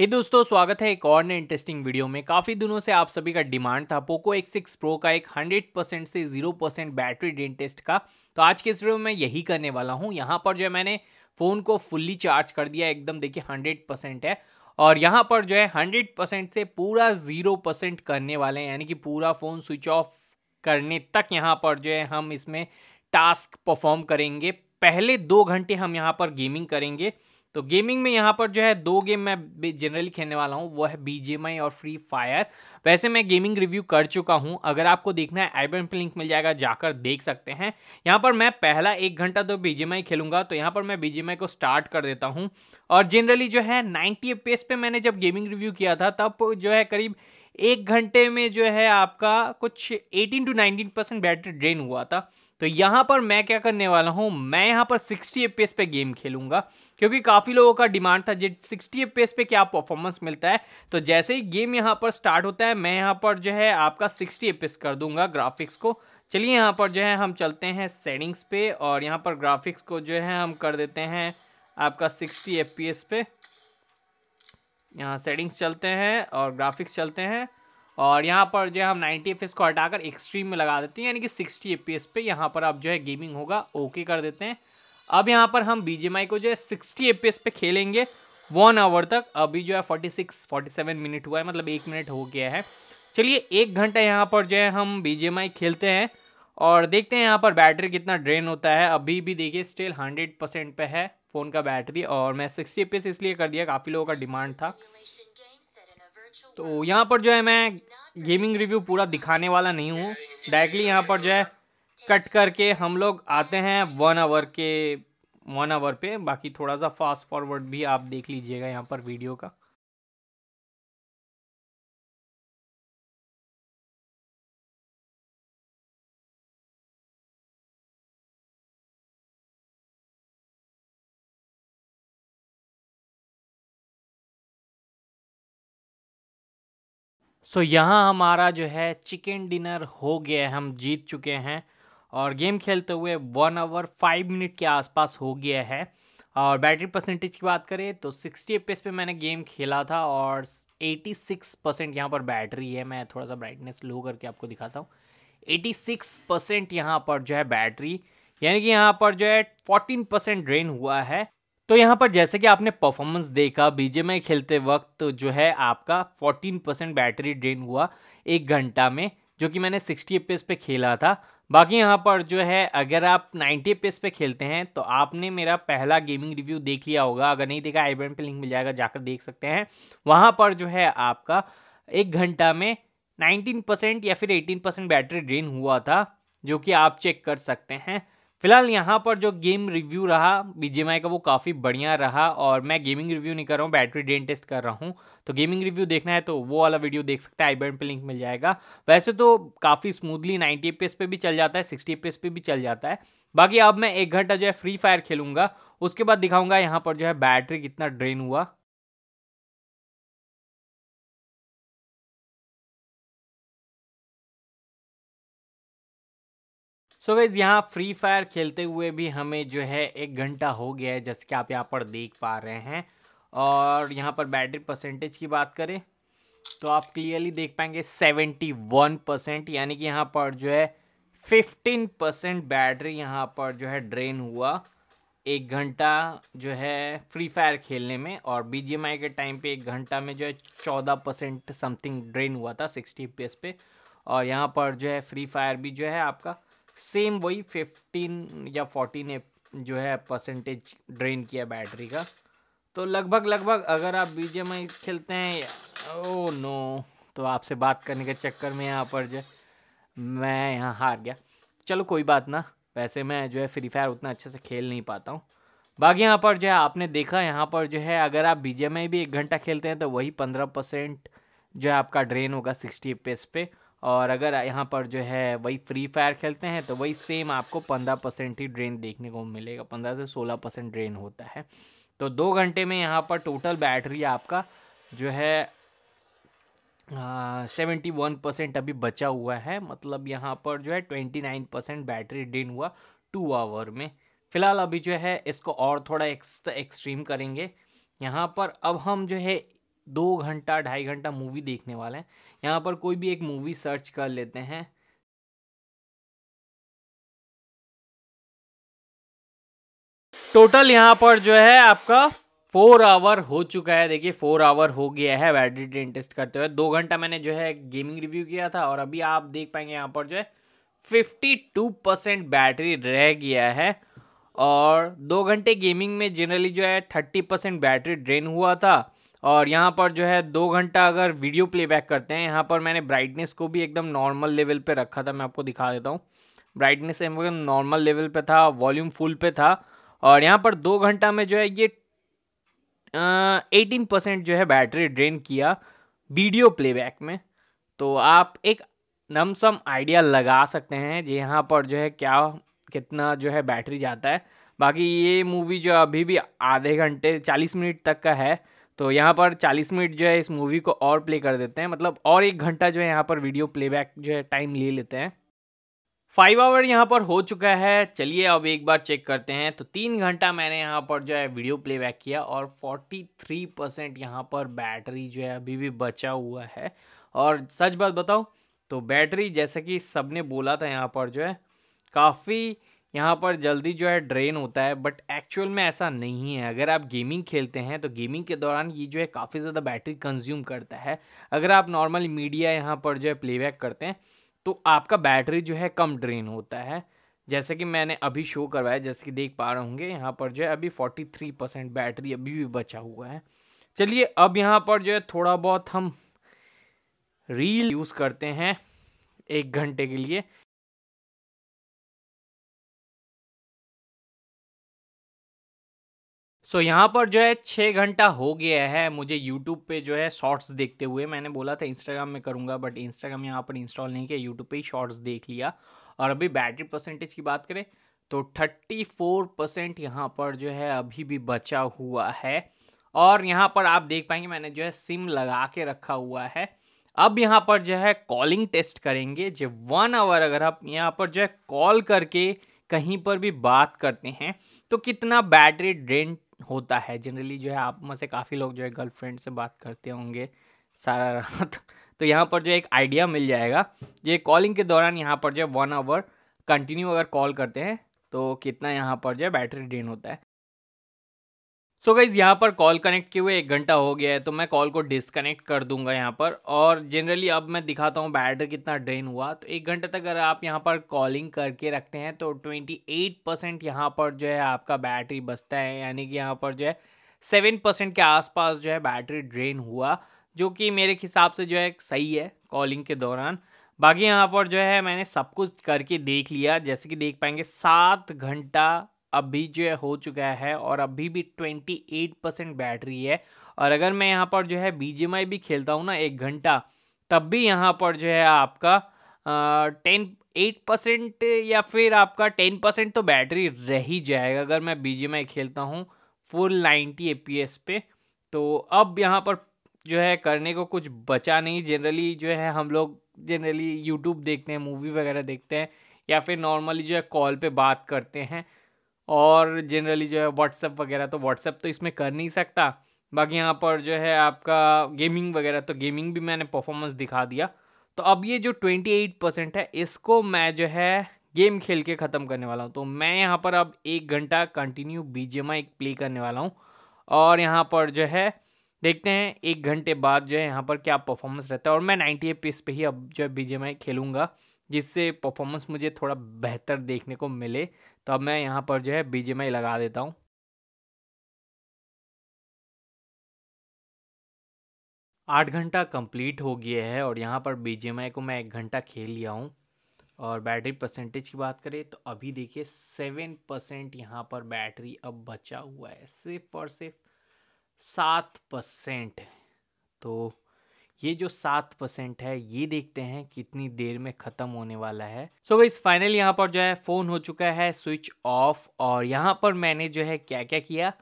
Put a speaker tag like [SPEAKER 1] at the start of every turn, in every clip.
[SPEAKER 1] हे दोस्तों स्वागत है एक और नए इंटरेस्टिंग वीडियो में काफ़ी दिनों से आप सभी का डिमांड था पोको सिक्स प्रो का एक 100% से 0% बैटरी ड्रेन टेस्ट का तो आज के इस वीडियो में मैं यही करने वाला हूँ यहाँ पर जो है मैंने फ़ोन को फुल्ली चार्ज कर दिया एकदम देखिए 100% है और यहाँ पर जो है हंड्रेड से पूरा ज़ीरो करने वाले हैं यानी कि पूरा फ़ोन स्विच ऑफ करने तक यहाँ पर जो है हम इसमें टास्क परफॉर्म करेंगे पहले दो घंटे हम यहाँ पर गेमिंग करेंगे तो गेमिंग में यहाँ पर जो है दो गेम मैं जनरली खेलने वाला हूँ वो है बी और फ्री फायर वैसे मैं गेमिंग रिव्यू कर चुका हूँ अगर आपको देखना है आईबन पे लिंक मिल जाएगा जाकर देख सकते हैं यहाँ पर मैं पहला एक घंटा तो बी खेलूंगा तो यहाँ पर मैं बी को स्टार्ट कर देता हूँ और जनरली जो है नाइन्टी एफ पे मैंने जब गेमिंग रिव्यू किया था तब जो है करीब एक घंटे में जो है आपका कुछ 18 टू 19 परसेंट बैटरी ड्रेन हुआ था तो यहाँ पर मैं क्या करने वाला हूँ मैं यहाँ पर 60 एफ पे गेम खेलूंगा क्योंकि काफ़ी लोगों का डिमांड था जे 60 एफ पे क्या परफॉर्मेंस मिलता है तो जैसे ही गेम यहाँ पर स्टार्ट होता है मैं यहाँ पर जो है आपका 60 एफ कर दूंगा ग्राफिक्स को चलिए यहाँ पर जो है हम चलते हैं सेटिंग्स पे और यहाँ पर ग्राफिक्स को जो है हम कर देते हैं आपका सिक्सटी एफ पे यहाँ सेटिंग्स चलते हैं और ग्राफिक्स चलते हैं और यहाँ पर जो है हम 90 एफ को हटाकर एक्सट्रीम में लगा देते हैं यानी कि 60 एफ पे यहाँ पर आप जो है गेमिंग होगा ओके कर देते हैं अब यहाँ पर हम बी को जो है सिक्सटी एफ पे खेलेंगे वन आवर तक अभी जो है forty six forty seven minute हुआ है मतलब एक मिनट हो गया है चलिए एक घंटा यहाँ पर जो है हम बी खेलते हैं और देखते हैं यहाँ पर बैटरी कितना ड्रेन होता है अभी भी देखिए स्टिल हंड्रेड परसेंट है फ़ोन का बैटरी और मैं सिक्सटी ए इसलिए कर दिया काफ़ी लोगों का डिमांड था तो यहाँ पर जो है मैं गेमिंग रिव्यू पूरा दिखाने वाला नहीं हूँ डायरेक्टली यहाँ पर जो है कट करके हम लोग आते हैं वन आवर के वन आवर पे बाकी थोड़ा सा फास्ट फॉरवर्ड भी आप देख लीजिएगा यहाँ पर वीडियो का सो so, यहाँ हमारा जो है चिकन डिनर हो गया हम जीत चुके हैं और गेम खेलते हुए वन आवर फाइव मिनट के आसपास हो गया है और बैटरी परसेंटेज की बात करें तो सिक्सटी एफ पे मैंने गेम खेला था और एटी सिक्स परसेंट यहाँ पर बैटरी है मैं थोड़ा सा ब्राइटनेस लो करके आपको दिखाता हूँ एटी सिक्स परसेंट यहाँ पर जो है बैटरी यानी कि यहाँ पर जो है फोर्टीन परसेंट ड्रेन हुआ है तो यहाँ पर जैसे कि आपने परफॉर्मेंस देखा बीजेमआई खेलते वक्त जो है आपका 14 परसेंट बैटरी ड्रेन हुआ एक घंटा में जो कि मैंने 60 एपीएस पे खेला था बाकी यहाँ पर जो है अगर आप 90 एपीएस पे खेलते हैं तो आपने मेरा पहला गेमिंग रिव्यू देख लिया होगा अगर नहीं देखा आई पर लिंक मिल जाएगा जाकर देख सकते हैं वहाँ पर जो है आपका एक घंटा में नाइनटीन परसेंट या फिर एटीन परसेंट बैटरी ड्रेन हुआ था जो कि आप चेक कर सकते हैं फिलहाल यहाँ पर जो गेम रिव्यू रहा बीजेएमआई का वो काफ़ी बढ़िया रहा और मैं गेमिंग रिव्यू नहीं कर रहा हूँ बैटरी ड्रेन टेस्ट कर रहा हूँ तो गेमिंग रिव्यू देखना है तो वो वाला वीडियो देख सकते हैं आई बैंड पे लिंक मिल जाएगा वैसे तो काफ़ी स्मूथली 90 एफ पे भी चल जाता है 60 एफ पे भी चल जाता है बाकी अब मैं एक घंटा जो है फ्री फायर खेलूंगा उसके बाद दिखाऊंगा यहाँ पर जो है बैटरी कितना ड्रेन हुआ सो गैज़ यहाँ फ्री फायर खेलते हुए भी हमें जो है एक घंटा हो गया है जैसे कि आप यहाँ पर देख पा रहे हैं और यहाँ पर बैटरी परसेंटेज की बात करें तो आप क्लियरली देख पाएंगे सेवेंटी वन परसेंट यानी कि यहाँ पर जो है फिफ्टीन परसेंट बैटरी यहाँ पर जो है ड्रेन हुआ एक घंटा जो है फ्री फायर खेलने में और बी के टाइम पर एक घंटा में जो है चौदह परसेंट समथिंग ड्रेन हुआ था सिक्सटी पी पे और यहाँ पर जो है फ्री फायर भी जो है आपका सेम वही फिफ्टीन या फोर्टीन जो है परसेंटेज ड्रेन किया बैटरी का तो लगभग लगभग अगर आप बी खेलते हैं ओ oh नो तो आपसे बात करने के चक्कर में यहाँ पर जो मैं यहाँ हार गया चलो कोई बात ना वैसे मैं जो है फ्री फायर उतना अच्छे से खेल नहीं पाता हूँ बाकी यहाँ पर जो है आपने देखा यहाँ पर जो है अगर आप बी भी एक घंटा खेलते हैं तो वही पंद्रह परसेंट जो है आपका ड्रेन होगा सिक्सटी पेस पे और अगर यहाँ पर जो है वही फ्री फायर खेलते हैं तो वही सेम आपको पंद्रह परसेंट ही ड्रेन देखने को मिलेगा पंद्रह से सोलह परसेंट ड्रेन होता है तो दो घंटे में यहाँ पर टोटल बैटरी आपका जो है सेवेंटी वन परसेंट अभी बचा हुआ है मतलब यहाँ पर जो है twenty nine percent battery drain हुआ टू आवर में फ़िलहाल अभी जो है इसको और थोड़ा एक्स्ट्रा एक्सट्रीम करेंगे यहाँ पर अब हम जो है दो घंटा ढाई घंटा मूवी देखने वाले हैं यहाँ पर कोई भी एक मूवी सर्च कर लेते हैं टोटल यहाँ पर जो है आपका फोर आवर हो चुका है देखिए फोर आवर हो गया है बैटरी ड्रेन टेस्ट करते हुए दो घंटा मैंने जो है गेमिंग रिव्यू किया था और अभी आप देख पाएंगे यहाँ पर जो है फिफ्टी टू परसेंट बैटरी रह गया है और दो घंटे गेमिंग में जनरली जो है थर्टी परसेंट बैटरी ड्रेन हुआ था और यहाँ पर जो है दो घंटा अगर वीडियो प्लेबैक करते हैं यहाँ पर मैंने ब्राइटनेस को भी एकदम नॉर्मल लेवल पे रखा था मैं आपको दिखा देता हूँ ब्राइटनेस एकदम नॉर्मल लेवल पे था वॉल्यूम फुल पे था और यहाँ पर दो घंटा में जो है ये एटीन परसेंट जो है बैटरी ड्रेन किया वीडियो प्लेबैक में तो आप एक नमसम आइडिया लगा सकते हैं जी यहाँ पर जो है क्या कितना जो है बैटरी जाता है बाकी ये मूवी जो अभी भी आधे घंटे चालीस मिनट तक का है तो यहाँ पर 40 मिनट जो है इस मूवी को और प्ले कर देते हैं मतलब और एक घंटा जो है यहाँ पर वीडियो प्लेबैक जो है टाइम ले लेते हैं फाइव आवर यहाँ पर हो चुका है चलिए अब एक बार चेक करते हैं तो तीन घंटा मैंने यहाँ पर जो है वीडियो प्लेबैक किया और 43 परसेंट यहाँ पर बैटरी जो है अभी भी बचा हुआ है और सच बात बताऊँ तो बैटरी जैसा कि सबने बोला था यहाँ पर जो है काफ़ी यहाँ पर जल्दी जो है ड्रेन होता है बट एक्चुअल में ऐसा नहीं है अगर आप गेमिंग खेलते हैं तो गेमिंग के दौरान ये जो है काफ़ी ज़्यादा बैटरी कंज्यूम करता है अगर आप नॉर्मल मीडिया यहाँ पर जो है प्लेबैक करते हैं तो आपका बैटरी जो है कम ड्रेन होता है जैसे कि मैंने अभी शो करवाया जैसे कि देख पा रहे होंगे यहाँ पर जो है अभी फोर्टी थ्री परसेंट बैटरी अभी भी बचा हुआ है चलिए अब यहाँ पर जो है थोड़ा बहुत हम रील यूज़ करते हैं एक घंटे के लिए सो so, यहाँ पर जो है छः घंटा हो गया है मुझे यूट्यूब पे जो है शॉर्ट्स देखते हुए मैंने बोला था इंस्टाग्राम में करूँगा बट इंस्टाग्राम यहाँ पर इंस्टॉल नहीं किया यूट्यूब पे ही शॉर्ट्स देख लिया और अभी बैटरी परसेंटेज की बात करें तो थर्टी फोर परसेंट यहाँ पर जो है अभी भी बचा हुआ है और यहाँ पर आप देख पाएंगे मैंने जो है सिम लगा के रखा हुआ है अब यहाँ पर जो है कॉलिंग टेस्ट करेंगे जो वन आवर अगर आप यहाँ पर जो है कॉल करके कहीं पर भी बात करते हैं तो कितना बैटरी ड्रेन होता है जनरली जो है आप में से काफ़ी लोग जो है गर्लफ्रेंड से बात करते होंगे सारा रात तो यहाँ पर जो एक आइडिया मिल जाएगा जो कॉलिंग के दौरान यहाँ पर जो है वन आवर कंटिन्यू अगर कॉल करते हैं तो कितना यहाँ पर जो है बैटरी ड्रेन होता है सो so गाइज़ यहाँ पर कॉल कनेक्ट किए हुए एक घंटा हो गया है तो मैं कॉल को डिसकनेक्ट कर दूंगा यहाँ पर और जनरली अब मैं दिखाता हूँ बैटरी कितना ड्रेन हुआ तो एक घंटे तक अगर आप यहाँ पर कॉलिंग करके रखते हैं तो 28 परसेंट यहाँ पर जो है आपका बैटरी बचता है यानी कि यहाँ पर जो है सेवन परसेंट के आसपास जो है बैटरी ड्रेन हुआ जो कि मेरे हिसाब से जो है सही है कॉलिंग के दौरान बाकी यहाँ पर जो है मैंने सब कुछ करके देख लिया जैसे कि देख पाएंगे सात घंटा अभी जो है हो चुका है और अभी भी 28 परसेंट बैटरी है और अगर मैं यहाँ पर जो है बीजेमआई भी खेलता हूँ ना एक घंटा तब भी यहाँ पर जो है आपका टेन एट परसेंट या फिर आपका टेन परसेंट तो बैटरी रह ही जाएगा अगर मैं बीजेमआई खेलता हूँ फुल नाइन्टी ए पे तो अब यहाँ पर जो है करने को कुछ बचा नहीं जनरली जो है हम लोग जनरली यूट्यूब देखते हैं मूवी वगैरह देखते हैं या फिर नॉर्मली जो है कॉल पे बात करते हैं और जनरली जो है व्हाट्सअप वगैरह तो व्हाट्सअप तो इसमें कर नहीं सकता बाकी यहाँ पर जो है आपका गेमिंग वगैरह तो गेमिंग भी मैंने परफॉर्मेंस दिखा दिया तो अब ये जो 28 परसेंट है इसको मैं जो है गेम खेल के ख़त्म करने वाला हूँ तो मैं यहाँ पर अब एक घंटा कंटिन्यू बी जी प्ले करने वाला हूँ और यहाँ पर जो है देखते हैं एक घंटे बाद जो है यहाँ पर क्या परफॉर्मेंस रहता है और मैं नाइन्टी एट पे ही अब जो है बी खेलूँगा जिससे परफॉर्मेंस मुझे थोड़ा बेहतर देखने को मिले तो अब मैं यहाँ पर जो है बी लगा देता हूँ आठ घंटा कंप्लीट हो गया है और यहाँ पर बी को मैं एक घंटा खेल लिया हूँ और बैटरी परसेंटेज की बात करें तो अभी देखिए सेवन परसेंट यहाँ पर बैटरी अब बचा हुआ है सिर्फ और सिर्फ सात परसेंट तो ये जो सात परसेंट है ये देखते हैं कितनी देर में ख़त्म होने वाला है सो so फाइनली यहाँ पर जो है फ़ोन हो चुका है स्विच ऑफ और यहाँ पर मैंने जो है क्या क्या किया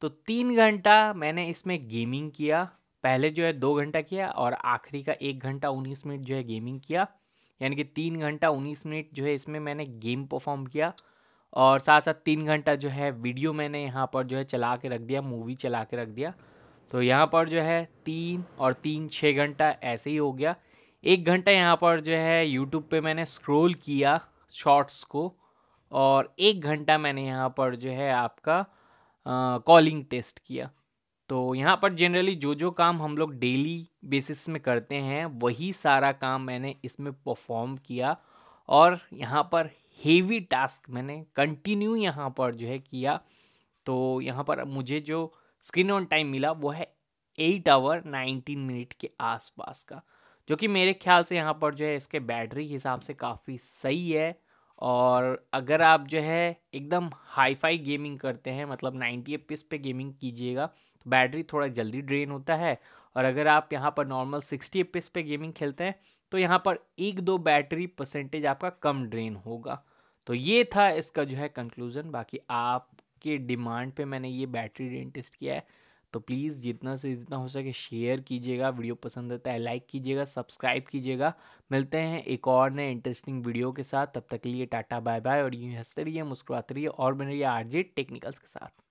[SPEAKER 1] तो तीन घंटा मैंने इसमें गेमिंग किया पहले जो है दो घंटा किया और आखिरी का एक घंटा उन्नीस मिनट जो है गेमिंग किया यानी कि तीन घंटा उन्नीस मिनट जो है इसमें मैंने गेम परफॉर्म किया और साथ साथ तीन घंटा जो है वीडियो मैंने यहाँ पर जो है चला के रख दिया मूवी चला के रख दिया तो यहाँ पर जो है तीन और तीन छः घंटा ऐसे ही हो गया एक घंटा यहाँ पर जो है यूट्यूब पे मैंने स्क्रॉल किया शॉर्ट्स को और एक घंटा मैंने यहाँ पर जो है आपका कॉलिंग टेस्ट किया तो यहाँ पर जनरली जो जो काम हम लोग डेली बेसिस में करते हैं वही सारा काम मैंने इसमें परफॉर्म किया और यहाँ पर हेवी टास्क मैंने कंटिन्यू यहाँ पर जो है किया तो यहाँ पर मुझे जो स्क्रीन ऑन टाइम मिला वो है एट आवर नाइनटीन मिनट के आसपास का जो कि मेरे ख्याल से यहाँ पर जो है इसके बैटरी हिसाब से काफ़ी सही है और अगर आप जो है एकदम हाई फाई गेमिंग करते हैं मतलब नाइन्टी एफ पे गेमिंग कीजिएगा तो बैटरी थोड़ा जल्दी ड्रेन होता है और अगर आप यहाँ पर नॉर्मल सिक्सटी एफ पे गेमिंग खेलते हैं तो यहाँ पर एक दो बैटरी परसेंटेज आपका कम ड्रेन होगा तो ये था इसका जो है कंक्लूज़न बाकी आप के डिमांड पे मैंने ये बैटरी रेंट टेस्ट किया है तो प्लीज़ जितना से जितना हो सके शेयर कीजिएगा वीडियो पसंद आता है लाइक कीजिएगा सब्सक्राइब कीजिएगा मिलते हैं एक और नए इंटरेस्टिंग वीडियो के साथ तब तक के लिए टाटा बाय बाय और यूँ हंसते रहिए मुस्कुराते रहिए और बने रहिए आर टेक्निकल्स के साथ